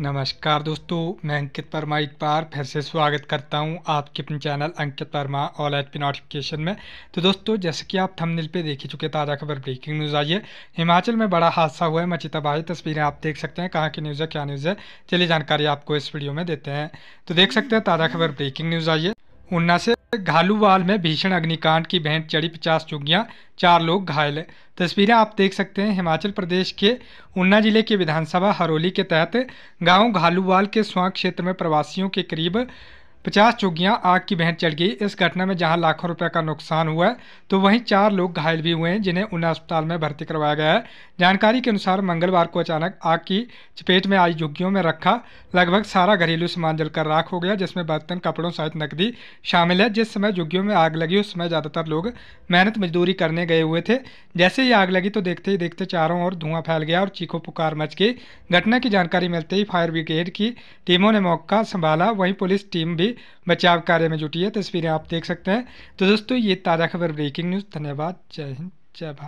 नमस्कार दोस्तों मैं अंकित वर्मा एक बार फिर से स्वागत करता हूं आपके अपने channel Ankit Verma all H P notification में तो दोस्तों जैसे कि आप थंबनेल पे देख ही चुके ताज़ा खबर ब्रेकिंग न्यूज़ आई है हिमाचल में बड़ा हादसा हुआ है मची तबाही तस्वीरें आप देख सकते हैं कहाँ की न्यूज़ है क्या न्यूज़ है चलिए जानकारी आपको इस वीडियो में देते हैं तो देख सकते हैं ताज़ा खबर ब्रेकिंग न्यूज़ आई है उन्ना से घालूवाल में भीषण अग्निकांड की भेंट चढ़ी पचास चुगियाँ चार लोग घायल तस्वीरें आप देख सकते हैं हिमाचल प्रदेश के ऊना जिले के विधानसभा हरोली के तहत गांव घालूवाल के स्वां क्षेत्र में प्रवासियों के करीब पचास चुग्गियां आग की बहन चढ़ गई इस घटना में जहां लाखों रुपए का नुकसान हुआ तो वहीं चार लोग घायल भी हुए हैं जिन्हें उन अस्पताल में भर्ती करवाया गया है जानकारी के अनुसार मंगलवार को अचानक आग की चपेट में आई झुग्गियों में रखा लगभग सारा घरेलू सामान जलकर राख हो गया जिसमें बर्तन कपड़ों सहित नकदी शामिल है जिस समय झुग्गियों में आग लगी उस समय ज़्यादातर लोग मेहनत मजदूरी करने गए हुए थे जैसे ही आग लगी तो देखते ही देखते चारों ओर धुआं फैल गया और चीखों पुकार मच गई घटना की जानकारी मिलते ही फायर ब्रिगेड की टीमों ने मौका संभाला वहीं पुलिस टीम भी भी बचाव कार्य में जुटी है तस्वीरें आप देख सकते हैं तो दोस्तों ये ताज़ा खबर ब्रेकिंग न्यूज़ धन्यवाद जय हिंद जय भारत